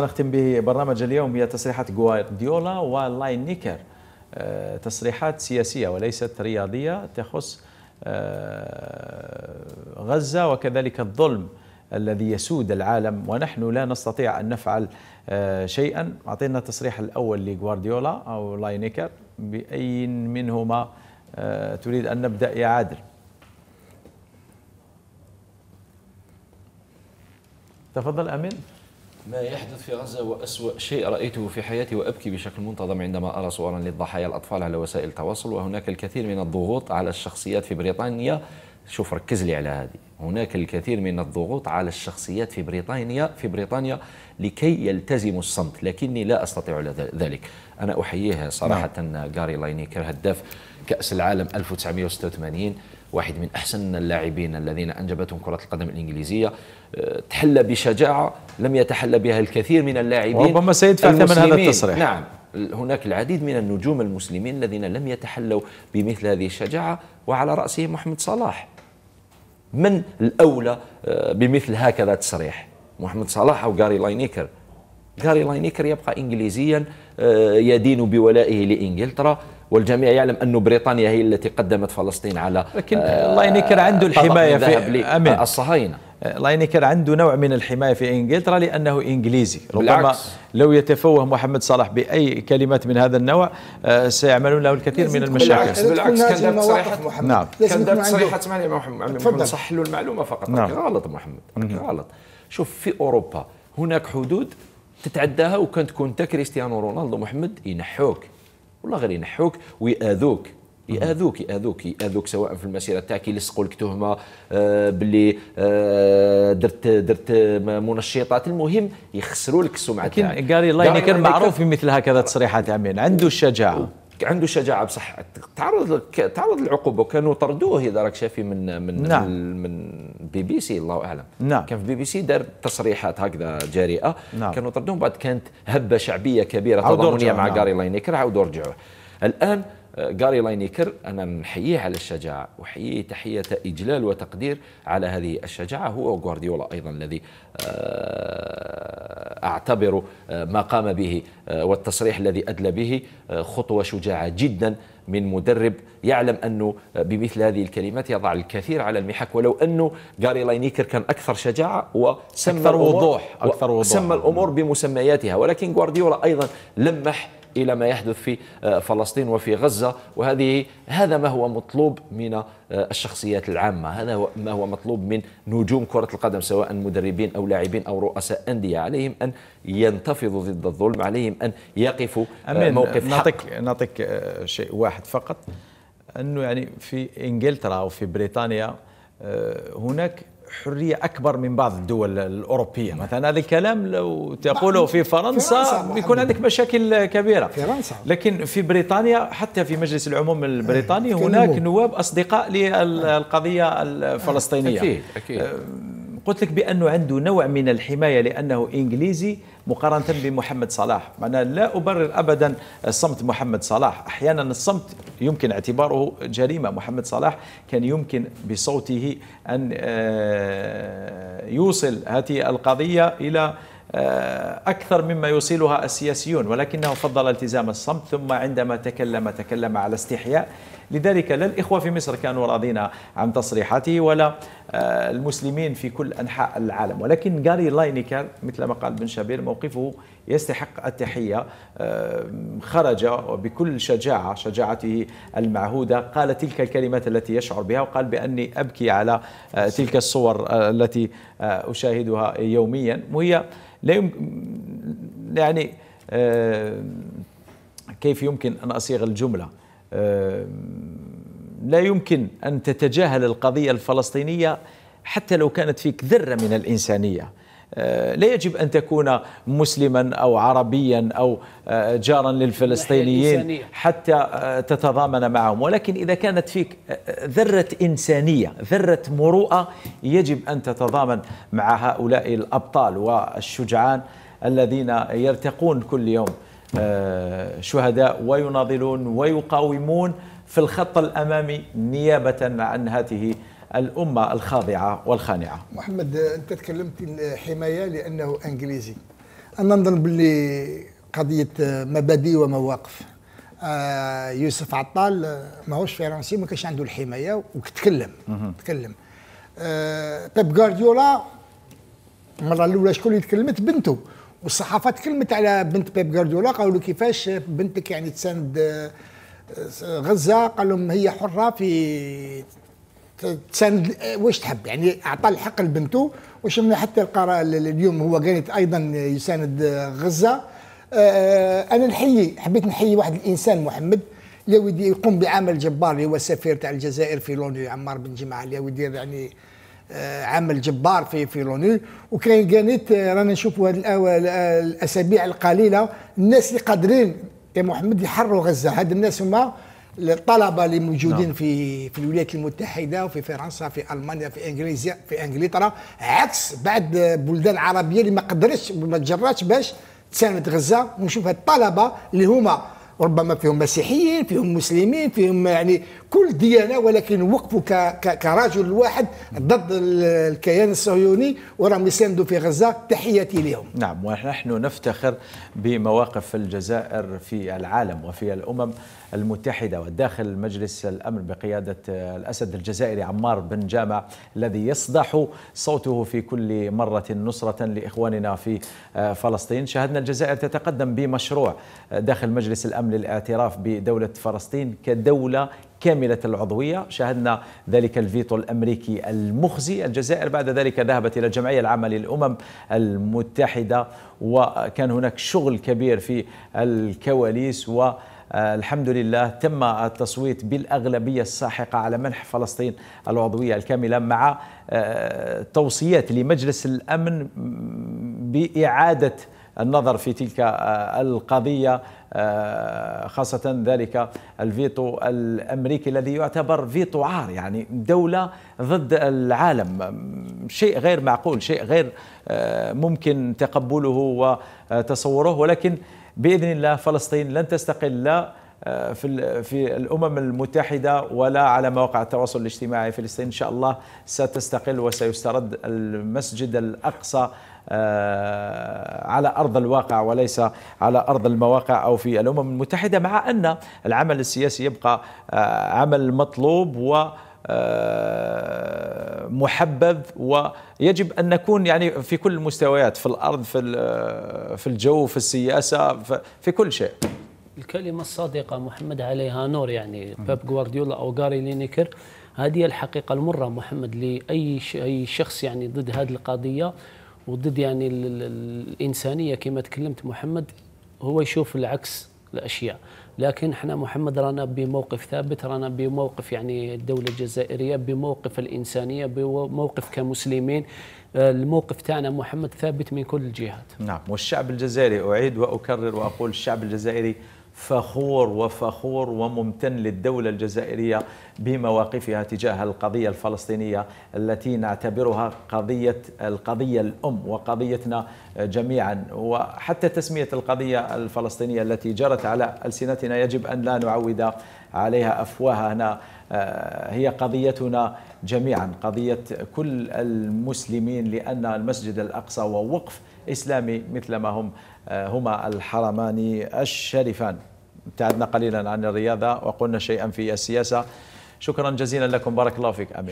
نختم به برنامج اليوم هي تصريحات غوارديولا ولاين نيكر آه، تصريحات سياسية وليست رياضية تخص آه، غزة وكذلك الظلم الذي يسود العالم ونحن لا نستطيع أن نفعل آه، شيئا أعطينا التصريح الأول لغوارديولا أو لاينيكر بأي منهما تريد أن نبدأ يا عادل تفضل أمين ما يحدث في غزة وأسوأ شيء رأيته في حياتي وأبكي بشكل منتظم عندما أرى صورا للضحايا الأطفال على وسائل التواصل وهناك الكثير من الضغوط على الشخصيات في بريطانيا شوف ركز لي على هذه هناك الكثير من الضغوط على الشخصيات في بريطانيا في بريطانيا لكي يلتزموا الصمت لكني لا استطيع ذلك انا احييها صراحه نعم. جاري لاينيكر هداف كاس العالم 1986 واحد من احسن اللاعبين الذين انجبتهم كره القدم الانجليزيه أه، تحلى بشجاعه لم يتحلى بها الكثير من اللاعبين ربما سيدفع ثمن هذا التصريح نعم هناك العديد من النجوم المسلمين الذين لم يتحلوا بمثل هذه الشجاعه وعلى راسهم محمد صلاح من الاولى آه، بمثل هكذا تصريح محمد صلاح او غاري لاينيكر غاري لاينيكر يبقى انجليزيا آه، يدين بولائه لانجلترا والجميع يعلم أن بريطانيا هي التي قدمت فلسطين على لكن آه، لاينيكر عنده الحمايه في الصهاينه آه، لايني كان عنده نوع من الحمايه في انجلترا لانه انجليزي ربما بالعكس. لو يتفوه محمد صلاح باي كلمات من هذا النوع آه، سيعملون له الكثير من المشاكل بالعكس, بالعكس كان تصريحات صريحه نعم كان دابت صريحه مع محمد صح له المعلومه فقط نعم. غلط محمد غلط شوف في اوروبا هناك حدود تتعداها وكان تكون انت كريستيانو رونالدو محمد ينحوك والله غير ينحوك وياذوك ياذوك ياذوك ياذوك سواء في المسيره تاعك يلصقوا لك تهمه آه، باللي آه، درت درت منشطات المهم يخسروا لك السمعه تاعك لكن قال الله كان معروف بمثل هكذا تصريحات امين عنده الشجاعه عنده شجاعه بصح تعرض تعرض للعقوبه وكانوا طردوه اذا راك شافي من من نعم. من بي بي سي الله اعلم نعم. كان في بي بي سي دار تصريحات هكذا جريئه نعم. كانوا طردوه بعد كانت هبه شعبيه كبيره تضامنيه مع نعم. جاري لاينيكر عاودوا رجعوه الان غاري آه، لاينيكر أنا نحييه على الشجاعة وحييه تحية إجلال وتقدير على هذه الشجاعة هو غوارديولا أيضا الذي آه، أعتبر آه، ما قام به والتصريح الذي أدلى به خطوة شجاعة جدا من مدرب يعلم أنه بمثل هذه الكلمات يضع الكثير على المحك ولو أنه غاري لاينيكر كان أكثر شجاعة وسمى أكثر وضوح أكثر وضوح سمى الأمور بمسمياتها ولكن غوارديولا أيضا لمح إلى ما يحدث في آه، فلسطين وفي غزة وهذه هذا ما هو مطلوب من آه، الشخصيات العامة هذا ما هو مطلوب من نجوم كرة القدم سواء مدربين أو لاعبين أو رؤساء أندية عليهم أن ينتفضوا ضد الظلم عليهم أن يقفوا آه، موقف نعطيك نعطيك شيء واحد فقط أنه يعني في إنجلترا أو في بريطانيا هناك حريه اكبر من بعض الدول الاوروبيه مثلا هذا الكلام لو تقوله في فرنسا, فرنسا بيكون عندك مشاكل كبيره فرنسا لكن في بريطانيا حتى في مجلس العموم البريطاني إيه، هناك نواب اصدقاء للقضيه الفلسطينيه اكيد اكيد قلت لك بانه عنده نوع من الحمايه لانه انجليزي مقارنة بمحمد صلاح أنا لا أبرر أبدا صمت محمد صلاح أحيانا الصمت يمكن اعتباره جريمة محمد صلاح كان يمكن بصوته أن آه، يوصل هذه القضية إلى آه، أكثر مما يوصلها السياسيون ولكنه فضل التزام الصمت ثم عندما تكلم تكلم على استحياء لذلك لا الإخوة في مصر كانوا راضين عن تصريحاته ولا آه، المسلمين في كل أنحاء العالم ولكن غاري لاينيكر مثل ما قال بن شبير موقفه يستحق التحية آه، خرج بكل شجاعة شجاعته المعهودة قال تلك الكلمات التي يشعر بها وقال بأني أبكي على آه، تلك الصور التي أشاهدها يوميا وهي لا يمكن يعني كيف يمكن أن أصيغ الجملة لا يمكن أن تتجاهل القضية الفلسطينية حتى لو كانت فيك ذرة من الإنسانية آه، لا يجب أن تكون مسلما أو عربيا أو آه، جارا للفلسطينيين حتى آه، تتضامن معهم ولكن إذا كانت فيك ذرة إنسانية ذرة مروءة يجب أن تتضامن مع هؤلاء الأبطال والشجعان الذين يرتقون كل يوم شهداء ويناضلون ويقاومون في الخط الأمامي نيابة عن هذه الأمة الخاضعة والخانعة محمد أنت تكلمت الحماية لأنه أنجليزي أنا نظن باللي قضية مبادئ ومواقف آه، يوسف عطال ماهوش فرنسي ما كانش عنده الحماية وتكلم تكلم آه، بيب غارديولا المرة الأولى شكون اللي تكلمت بنته والصحافة تكلمت على بنت بيب غارديولا قالوا له كيفاش بنتك يعني تساند آه، غزه قال لهم هي حره في تساند واش تحب يعني اعطى الحق لبنته وشفنا حتى القرار اليوم هو قالت ايضا يساند غزه آه، انا نحيي حبيت نحيي واحد الانسان محمد يا ودي يقوم بعمل جبار اللي هو السفير تاع الجزائر في لونيو عمار بن جماعه اللي هو يدير يعني آه، عمل جبار في في لوني وكاين قالت آه، رانا نشوفوا هذه الاسابيع القليله الناس اللي قادرين كان إيه محمد يحرروا غزه هاد الناس هما الطلبه اللي موجودين نعم. في في الولايات المتحده وفي فرنسا في المانيا في انجليزيا في انجلترا عكس بعض بلدان عربيه اللي ما قدرتش ما تجراتش باش تساند غزه ونشوف هاد الطلبه اللي هما ربما فيهم مسيحيين فيهم مسلمين فيهم يعني كل ديانه ولكن وقفوا كرجل واحد ضد الكيان الصهيوني وراهم يساندوا في غزه تحياتي لهم. نعم ونحن نفتخر بمواقف الجزائر في العالم وفي الامم المتحده وداخل مجلس الامن بقياده الاسد الجزائري عمار بن جامع الذي يصدح صوته في كل مره نصره لاخواننا في فلسطين، شاهدنا الجزائر تتقدم بمشروع داخل مجلس الامن للاعتراف بدوله فلسطين كدوله كاملة العضوية شاهدنا ذلك الفيتو الأمريكي المخزي الجزائر بعد ذلك ذهبت إلى الجمعية العامة للأمم المتحدة وكان هناك شغل كبير في الكواليس و الحمد لله تم التصويت بالأغلبية الساحقة على منح فلسطين العضوية الكاملة مع آه، توصيات لمجلس الأمن بإعادة النظر في تلك آه، القضية آه، خاصة ذلك الفيتو الأمريكي الذي يعتبر فيتو عار يعني دولة ضد العالم شيء غير معقول شيء غير آه، ممكن تقبله وتصوره ولكن بإذن الله فلسطين لن تستقل لا آه، في في الامم المتحده ولا على مواقع التواصل الاجتماعي فلسطين ان شاء الله ستستقل وسيسترد المسجد الاقصى آه، على ارض الواقع وليس على ارض المواقع او في الامم المتحده مع ان العمل السياسي يبقى آه، عمل مطلوب و محبذ ويجب ان نكون يعني في كل المستويات في الارض في في الجو في السياسه في كل شيء الكلمة الصادقة محمد عليها نور يعني باب غوارديولا أو غاري لينيكر هذه الحقيقة المرة محمد لأي أي شخص يعني ضد هذه القضية وضد يعني الإنسانية كما تكلمت محمد هو يشوف العكس الأشياء لكن احنا محمد رانا بموقف ثابت رانا بموقف يعني الدولة الجزائرية بموقف الإنسانية بموقف كمسلمين الموقف تاعنا محمد ثابت من كل الجهات نعم والشعب الجزائري أعيد وأكرر وأقول الشعب الجزائري فخور وفخور وممتن للدولة الجزائرية بمواقفها تجاه القضية الفلسطينية التي نعتبرها قضية القضية الأم وقضيتنا جميعا وحتى تسمية القضية الفلسطينية التي جرت على ألسنتنا يجب أن لا نعود عليها أفواهنا آه، هي قضيتنا جميعا قضية كل المسلمين لأن المسجد الأقصى ووقف إسلامي مثلما هم آه، هما الحرمان الشريفان ابتعدنا قليلا عن الرياضة وقلنا شيئا في السياسة شكرا جزيلا لكم بارك الله فيك أمير